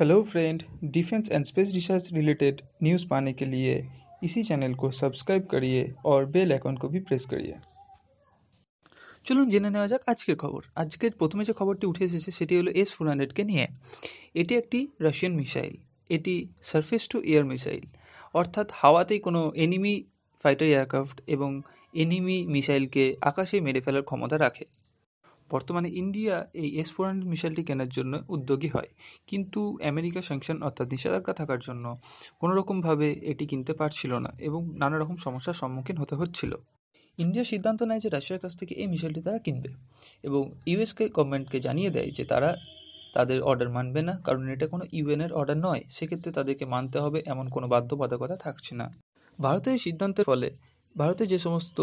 hello friend defence and space research related news पाने के लिए इसी चैनल को সাবস্ক্রাইব करिए और বেল আইকন को भी প্রেস করিয়ে চলুন জেনে নেওয়া যাক আজকের খবর আজকের প্রথমে যে খবরটি উঠে এসেছে সেটি হলো এস ফোর হান্ড্রেডকে নিয়ে এটি একটি রাশিয়ান মিসাইল এটি সারফেস টু এয়ার মিসাইল অর্থাৎ হাওয়াতেই কোনো এনিমি ফাইটার এয়ারক্রাফট এবং এনিমি মিসাইলকে আকাশে মেরে ফেলার ক্ষমতা রাখে বর্তমানে ইন্ডিয়া এই এস ফোর হান্ড্রেড মিসাইলটি কেনার জন্য উদ্যোগী হয় কিন্তু আমেরিকা স্যাংশন অর্থাৎ নিষেধাজ্ঞা থাকার জন্য কোনোরকমভাবে এটি কিনতে পারছিল না এবং নানা রকম সমস্যার সম্মুখীন হতে হচ্ছিল ইন্ডিয়া সিদ্ধান্ত নেয় যে রাশিয়ার কাছ থেকে এই মিসাইলটি তারা কিনবে এবং ইউএসকে গভর্নমেন্টকে জানিয়ে দেয় যে তারা তাদের অর্ডার মানবে না কারণ এটা কোনো ইউএনের অর্ডার নয় সেক্ষেত্রে তাদেরকে মানতে হবে এমন কোনো বাধ্যবাধকতা থাকছে না ভারতের সিদ্ধান্তের ফলে ভারতে যে সমস্ত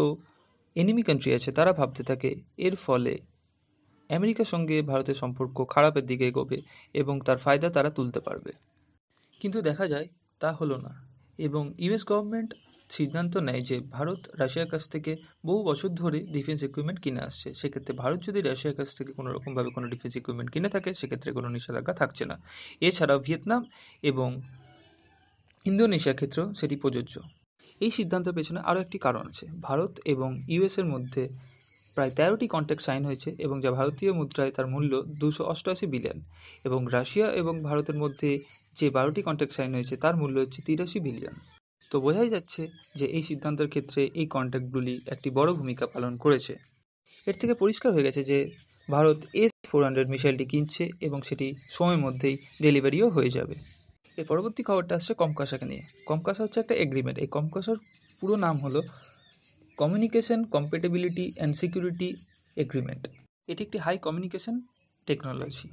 এনিমি কান্ট্রি আছে তারা ভাবতে থাকে এর ফলে আমেরিকার সঙ্গে ভারতের সম্পর্ক খারাপের দিকে এগোবে এবং তার ফায়দা তারা তুলতে পারবে কিন্তু দেখা যায় তা হলো না এবং ইউএস গভর্নমেন্ট সিদ্ধান্ত নেয় যে ভারত রাশিয়ার কাছ থেকে বহু বছর ধরে ডিফেন্স ইকুইপমেন্ট কিনে আসছে সেক্ষেত্রে ভারত যদি রাশিয়ার কাছ থেকে কোনো রকমভাবে কোনো ডিফেন্স ইকুইপমেন্ট কিনে থাকে সেক্ষেত্রে কোনো নিষেধাজ্ঞা থাকছে না এছাড়া ভিয়েতনাম এবং ইন্দোনেশিয়ার ক্ষেত্রেও সেটি প্রযোজ্য এই সিদ্ধান্তের পেছনে আরও একটি কারণ আছে ভারত এবং ইউএসের মধ্যে প্রায় তেরোটি কন্ট্রাক্ট সাইন হয়েছে এবং যা ভারতীয় মুদ্রায় তার মূল্য দুশো অষ্টআশি বিলিয়ন এবং রাশিয়া এবং ভারতের মধ্যে যে বারোটি কন্ট্যাক্ট সাইন হয়েছে তার মূল্য হচ্ছে তিরাশি বিলিয়ন তো বোঝাই যাচ্ছে যে এই সিদ্ধান্তের ক্ষেত্রে এই কন্ট্যাক্টগুলি একটি বড় ভূমিকা পালন করেছে এর থেকে পরিষ্কার হয়ে গেছে যে ভারত এস ফোর হান্ড্রেড মিসাইলটি কিনছে এবং সেটি সময়ের মধ্যেই ডেলিভারিও হয়ে যাবে এর পরবর্তী খবরটা আসছে কমকাশাকে নিয়ে কমকাশা হচ্ছে একটা এগ্রিমেন্ট এই কমকাশার পুরো নাম হলো communication compatibility and security agreement এটি একটি হাই কমিউনিকেশন টেকনোলজি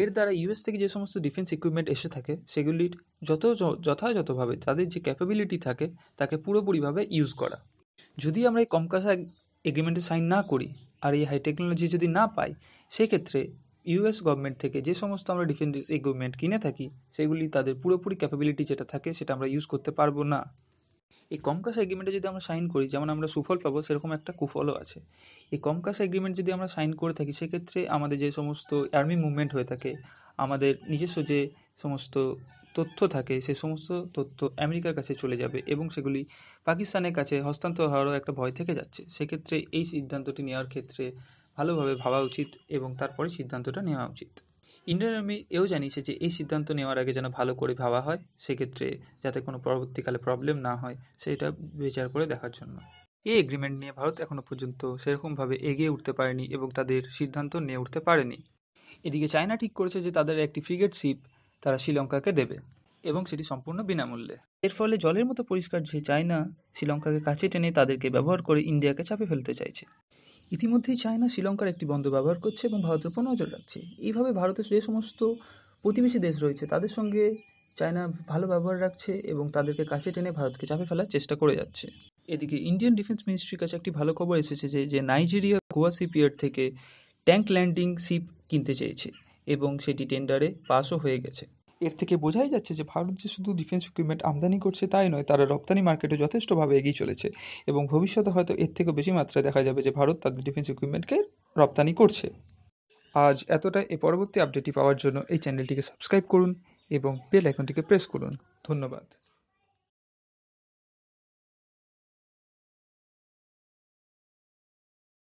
এর দ্বারা ইউএস থেকে যে সমস্ত ডিফেন্স ইকুইপমেন্ট এসে থাকে সেগুলির যত যথাযথভাবে তাদের যে ক্যাপাবিলিটি থাকে তাকে পুরোপুরিভাবে ইউজ করা যদি আমরা এই কমকাসা এগ্রিমেন্টে সাইন না করি আর এই হাই টেকনোলজি যদি না পাই সেক্ষেত্রে ইউএস গভর্নমেন্ট থেকে যে সমস্ত আমরা ডিফেন্স ইকুইপমেন্ট কিনে থাকি সেগুলি তাদের পুরোপুরি ক্যাপাবিলিটি যেটা থাকে সেটা আমরা ইউজ করতে পারবো না এই কমকাস এগ্রিমেন্টে যদি আমরা সাইন করি যেমন আমরা সুফল পাবো সেরকম একটা কুফলও আছে এই কমকাস এগ্রিমেন্ট যদি আমরা সাইন করে থাকি সেক্ষেত্রে আমাদের যে সমস্ত আর্মি মুভমেন্ট হয়ে থাকে আমাদের নিজস্ব যে সমস্ত তথ্য থাকে সে সমস্ত তথ্য আমেরিকার কাছে চলে যাবে এবং সেগুলি পাকিস্তানের কাছে হস্তান্তর হওয়ারও একটা ভয় থেকে যাচ্ছে সেক্ষেত্রে এই সিদ্ধান্তটি নেওয়ার ক্ষেত্রে ভালোভাবে ভাবা উচিত এবং তারপরে সিদ্ধান্তটা নেওয়া উচিত ইন্ডিয়ান আর্মি এও জানিয়েছে যে এই সিদ্ধান্ত নেওয়ার আগে যেন ভালো করে ভাবা হয় সেক্ষেত্রে যাতে কোনো পরবর্তীকালে প্রবলেম না হয় সেটা বিচার করে দেখার জন্য এই এগ্রিমেন্ট নিয়ে ভারত এখনও পর্যন্ত সেরকমভাবে এগিয়ে উঠতে পারেনি এবং তাদের সিদ্ধান্ত নিয়ে উঠতে পারেনি এদিকে চায়না ঠিক করেছে যে তাদের একটি ফ্রিগেট শিপ তারা শ্রীলঙ্কাকে দেবে এবং সেটি সম্পূর্ণ বিনামূল্যে এর ফলে জলের মতো পরিষ্কার যে চায়না শ্রীলঙ্কাকে কাছে টেনে তাদেরকে ব্যবহার করে ইন্ডিয়াকে চাপে ফেলতে চাইছে ইতিমধ্যেই চায়না শ্রীলঙ্কার একটি বন্দর ব্যবহার করছে এবং ভারতের উপর নজর রাখছে এইভাবে ভারতের যে সমস্ত প্রতিবেশী দেশ রয়েছে তাদের সঙ্গে চায়না ভালো ব্যবহার রাখছে এবং তাদেরকে কাছে টেনে ভারতকে চাপে ফেলার চেষ্টা করে যাচ্ছে এদিকে ইন্ডিয়ান ডিফেন্স মিনিস্ট্রির কাছে একটি ভালো খবর এসেছে যে যে নাইজেরিয়া গোয়া সিপিয়ার থেকে ট্যাঙ্ক ল্যান্ডিং শিপ কিনতে চেয়েছে এবং সেটি টেন্ডারে পাসও হয়ে গেছে এর থেকে বোঝাই যাচ্ছে যে ভারত যে শুধু ডিফেন্স ইকুইপমেন্ট আমদানি করছে তাই নয় তারা রপ্তানি মার্কেটে যথেষ্টভাবে এগিয়ে চলেছে এবং ভবিষ্যতে হয়তো এর থেকেও বেশি মাত্রায় দেখা যাবে যে ভারত তাদের ডিফেন্স ইকুইপমেন্টকে রপ্তানি করছে আজ এতটাই এ পরবর্তী আপডেটটি পাওয়ার জন্য এই চ্যানেলটিকে সাবস্ক্রাইব করুন এবং বেল আইকনটিকে প্রেস করুন ধন্যবাদ